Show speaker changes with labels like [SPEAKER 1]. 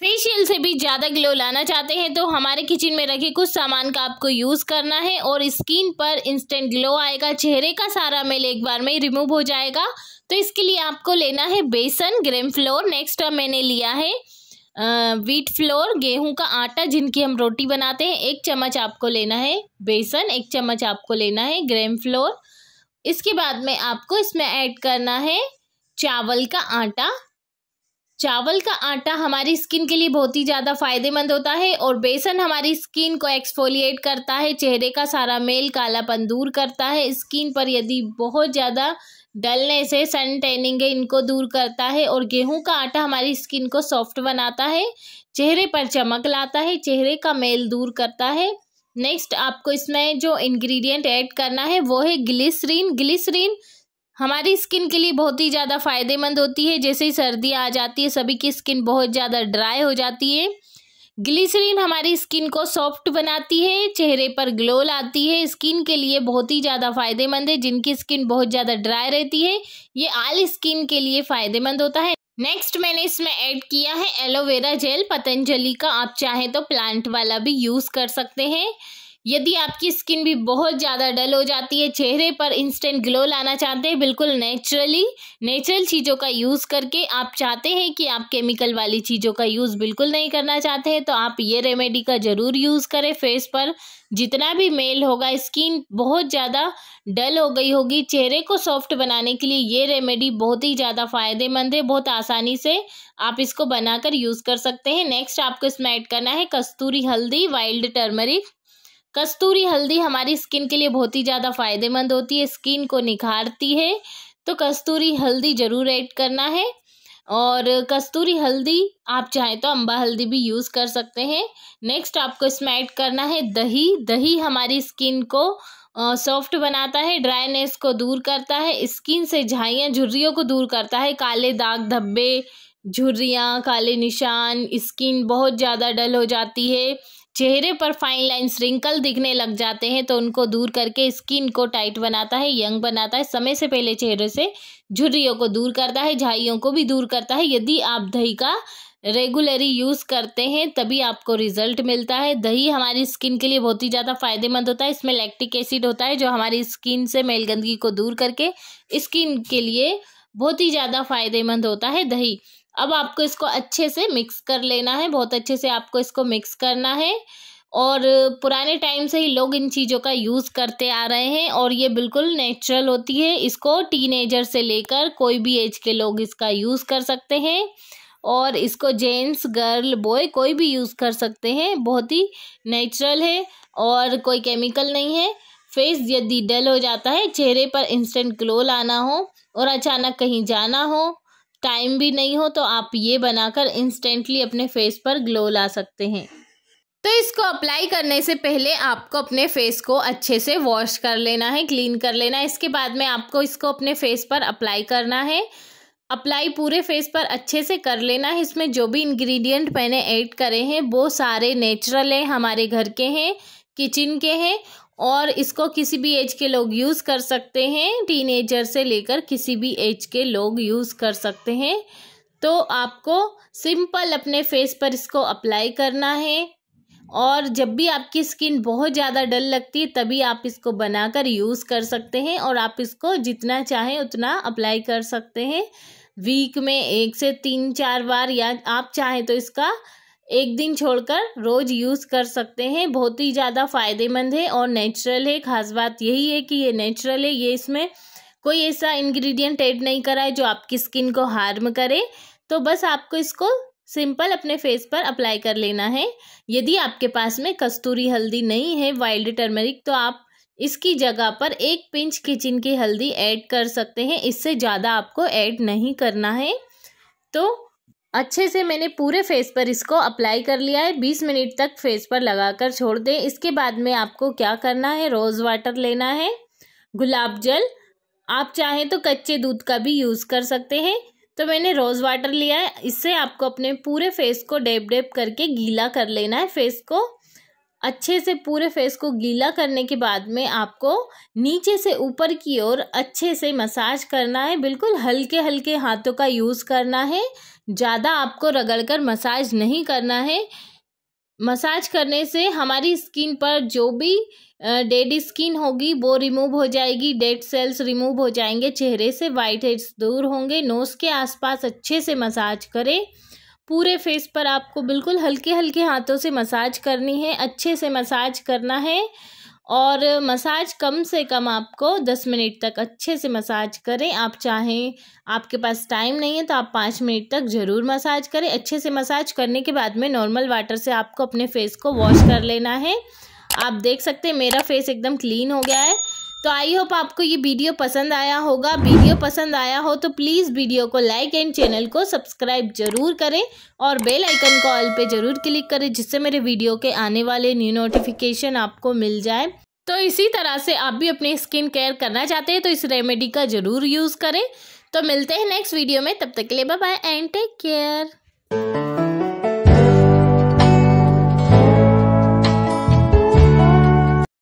[SPEAKER 1] facial से भी ज़्यादा ग्लो लाना चाहते हैं तो हमारे किचन में रखे कुछ सामान का आपको यूज़ करना है और स्किन पर इंस्टेंट ग्लो आएगा चेहरे का सारा मेल एक बार में रिमूव हो जाएगा तो इसके लिए आपको लेना है बेसन ग्रेम फ्लोर नेक्स्ट मैंने लिया है वीट फ्लोर गेहूं का आटा जिनकी हम रोटी बनाते हैं एक चम्मच आपको लेना है बेसन एक चम्मच आपको लेना है ग्रेम फ्लोर इसके बाद में आपको इसमें ऐड करना है चावल का आटा चावल का आटा हमारी स्किन के लिए बहुत ही ज़्यादा फायदेमंद होता है और बेसन हमारी स्किन को एक्सफोलिएट करता है चेहरे का सारा मेल कालापन दूर करता है स्किन पर यदि बहुत ज़्यादा डलने से सन टैनिंग है इनको दूर करता है और गेहूं का आटा हमारी स्किन को सॉफ्ट बनाता है चेहरे पर चमक लाता है चेहरे का मेल दूर करता है नेक्स्ट आपको इसमें जो इंग्रेडिएंट ऐड करना है वो है ग्लिसरीन ग्लिसरीन हमारी स्किन के लिए बहुत ही ज़्यादा फ़ायदेमंद होती है जैसे ही सर्दी आ जाती है सभी की स्किन बहुत ज़्यादा ड्राई हो जाती है ग्लिसरीन हमारी स्किन को सॉफ्ट बनाती है चेहरे पर ग्लो लाती है स्किन के लिए बहुत ही ज़्यादा फायदेमंद है जिनकी स्किन बहुत ज़्यादा ड्राई रहती है ये आल स्किन के लिए फायदेमंद होता है नेक्स्ट मैंने इसमें ऐड किया है एलोवेरा जेल पतंजलि का आप चाहें तो प्लांट वाला भी यूज़ कर सकते हैं यदि आपकी स्किन भी बहुत ज़्यादा डल हो जाती है चेहरे पर इंस्टेंट ग्लो लाना चाहते हैं बिल्कुल नेचुरली नेचुरल चीज़ों का यूज़ करके आप चाहते हैं कि आप केमिकल वाली चीज़ों का यूज़ बिल्कुल नहीं करना चाहते हैं तो आप ये रेमेडी का ज़रूर यूज़ करें फेस पर जितना भी मेल होगा स्किन बहुत ज़्यादा डल हो गई होगी चेहरे को सॉफ्ट बनाने के लिए ये रेमेडी बहुत ही ज़्यादा फ़ायदेमंद है बहुत आसानी से आप इसको बनाकर यूज़ कर सकते हैं नेक्स्ट आपको इसमें ऐड करना है कस्तूरी हल्दी वाइल्ड टर्मरिक कस्तूरी हल्दी हमारी स्किन के लिए बहुत ही ज़्यादा फायदेमंद होती है स्किन को निखारती है तो कस्तूरी हल्दी ज़रूर ऐड करना है और कस्तूरी हल्दी आप चाहें तो अम्बा हल्दी भी यूज़ कर सकते हैं नेक्स्ट आपको इसमें ऐड करना है दही दही हमारी स्किन को सॉफ्ट बनाता है ड्राइनेस को दूर करता है स्किन से झाइयाँ झुर्रियों को दूर करता है काले दाग धब्बे झुर्रियाँ काले निशान स्किन बहुत ज़्यादा डल हो जाती है चेहरे पर फाइन लाइन रिंकल दिखने लग जाते हैं तो उनको दूर करके स्किन को टाइट बनाता है यंग बनाता है समय से पहले चेहरे से झुर्रियों को दूर करता है झाइयों को भी दूर करता है यदि आप दही का रेगुलरी यूज़ करते हैं तभी आपको रिजल्ट मिलता है दही हमारी स्किन के लिए बहुत ही ज़्यादा फायदेमंद होता है इसमें लैक्टिक एसिड होता है जो हमारी स्किन से मेल गंदगी को दूर करके स्किन के लिए बहुत ही ज़्यादा फायदेमंद होता है दही अब आपको इसको अच्छे से मिक्स कर लेना है बहुत अच्छे से आपको इसको मिक्स करना है और पुराने टाइम से ही लोग इन चीज़ों का यूज़ करते आ रहे हैं और ये बिल्कुल नेचुरल होती है इसको टीनेजर से लेकर कोई भी एज के लोग इसका यूज़ कर सकते हैं और इसको जेंट्स गर्ल बॉय कोई भी यूज़ कर सकते हैं बहुत ही नेचुरल है और कोई केमिकल नहीं है फेस यदि डल हो जाता है चेहरे पर इंस्टेंट ग्लो लाना हो और अचानक कहीं जाना हो टाइम भी नहीं हो तो आप ये बनाकर इंस्टेंटली अपने फेस पर ग्लो ला सकते हैं तो इसको अप्लाई करने से पहले आपको अपने फेस को अच्छे से वॉश कर लेना है क्लीन कर लेना है इसके बाद में आपको इसको अपने फेस पर अप्लाई करना है अप्लाई पूरे फेस पर अच्छे से कर लेना है इसमें जो भी इंग्रेडिएंट मैंने ऐड करे हैं वो सारे नेचुरल हैं हमारे घर के हैं किचन के हैं और इसको किसी भी एज के लोग यूज़ कर सकते हैं टीनेजर से लेकर किसी भी एज के लोग यूज़ कर सकते हैं तो आपको सिंपल अपने फेस पर इसको अप्लाई करना है और जब भी आपकी स्किन बहुत ज़्यादा डल लगती है तभी आप इसको बनाकर यूज़ कर सकते हैं और आप इसको जितना चाहें उतना अप्लाई कर सकते हैं वीक में एक से तीन चार बार या आप चाहें तो इसका एक दिन छोड़कर रोज यूज़ कर सकते हैं बहुत ही ज़्यादा फ़ायदेमंद है और नेचुरल है ख़ास बात यही है कि ये नेचुरल है ये इसमें कोई ऐसा इंग्रेडिएंट ऐड नहीं करा है जो आपकी स्किन को हार्म करे तो बस आपको इसको सिंपल अपने फेस पर अप्लाई कर लेना है यदि आपके पास में कस्तूरी हल्दी नहीं है वाइल्ड टर्मरिक तो आप इसकी जगह पर एक पिंच किचन की हल्दी ऐड कर सकते हैं इससे ज़्यादा आपको ऐड नहीं करना है तो अच्छे से मैंने पूरे फेस पर इसको अप्लाई कर लिया है बीस मिनट तक फेस पर लगाकर छोड़ दें इसके बाद में आपको क्या करना है रोज़ वाटर लेना है गुलाब जल आप चाहें तो कच्चे दूध का भी यूज़ कर सकते हैं तो मैंने रोज़ वाटर लिया है इससे आपको अपने पूरे फेस को डेप डेप करके गीला कर लेना है फेस को अच्छे से पूरे फेस को गीला करने के बाद में आपको नीचे से ऊपर की ओर अच्छे से मसाज करना है बिल्कुल हल्के हल्के हाथों का यूज़ करना है ज़्यादा आपको रगड़कर मसाज नहीं करना है मसाज करने से हमारी स्किन पर जो भी डेड स्किन होगी वो रिमूव हो जाएगी डेड सेल्स रिमूव हो जाएंगे चेहरे से वाइट हेड्स दूर होंगे नोज़ के आसपास अच्छे से मसाज करें पूरे फेस पर आपको बिल्कुल हल्के हल्के हाथों से मसाज करनी है अच्छे से मसाज करना है और मसाज कम से कम आपको दस मिनट तक अच्छे से मसाज करें आप चाहें आपके पास टाइम नहीं है तो आप पाँच मिनट तक ज़रूर मसाज करें अच्छे से मसाज करने के बाद में नॉर्मल वाटर से आपको अपने फेस को वॉश कर लेना है आप देख सकते हैं मेरा फेस एकदम क्लीन हो गया है तो आई होप आपको ये वीडियो पसंद आया होगा वीडियो पसंद आया हो तो प्लीज़ वीडियो को लाइक एंड चैनल को सब्सक्राइब जरूर करें और बेल आइकन को ऑल पे ज़रूर क्लिक करें जिससे मेरे वीडियो के आने वाले न्यू नोटिफिकेशन आपको मिल जाए तो इसी तरह से आप भी अपनी स्किन केयर करना चाहते हैं तो इस रेमेडी का ज़रूर यूज़ करें तो मिलते हैं नेक्स्ट वीडियो में तब तक के लिए बाय एंड टेक केयर